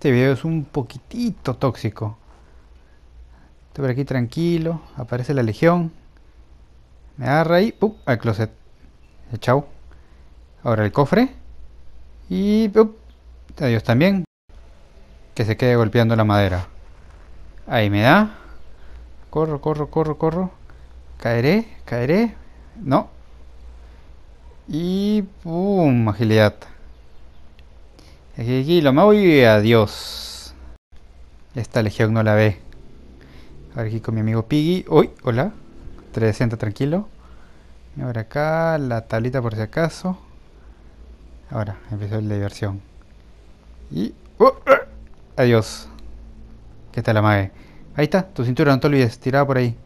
Este video es un poquitito tóxico. Estoy por aquí tranquilo, aparece la legión. Me agarra y al closet. Eh, chau. Ahora el cofre. Y Adiós también. Que se quede golpeando la madera. Ahí me da. Corro, corro, corro, corro. Caeré, caeré. No. Y ¡pum! Agilidad lo me voy y adiós Esta legión no la ve. Ahora aquí con mi amigo Piggy. Uy, hola. 300 tranquilo. Ahora acá, la tablita por si acaso. Ahora, empezó la diversión. Y... Uh, uh, adiós. ¿Qué tal, la mague? Ahí está, tu cintura, no te olvides, tirada por ahí.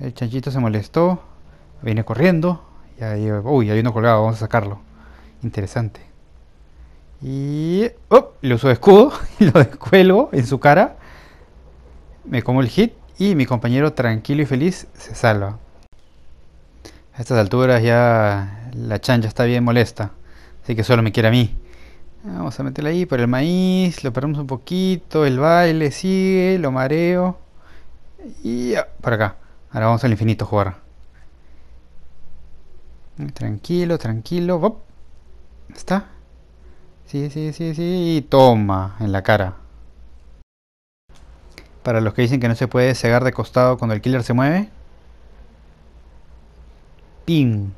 El chanchito se molestó, viene corriendo. Y ahí, uy, hay uno colgado, vamos a sacarlo. Interesante. Y oh, le uso escudo y lo descuelgo en su cara. Me como el hit y mi compañero tranquilo y feliz se salva. A estas alturas ya la chancha está bien molesta. Así que solo me quiere a mí. Vamos a meterle ahí por el maíz. Lo paramos un poquito. El baile sigue. Lo mareo. Y por para acá. Ahora vamos al infinito a jugar. Tranquilo, tranquilo. Está. Sí, sí, sí, sí, y toma, en la cara. Para los que dicen que no se puede cegar de costado cuando el killer se mueve. Pim.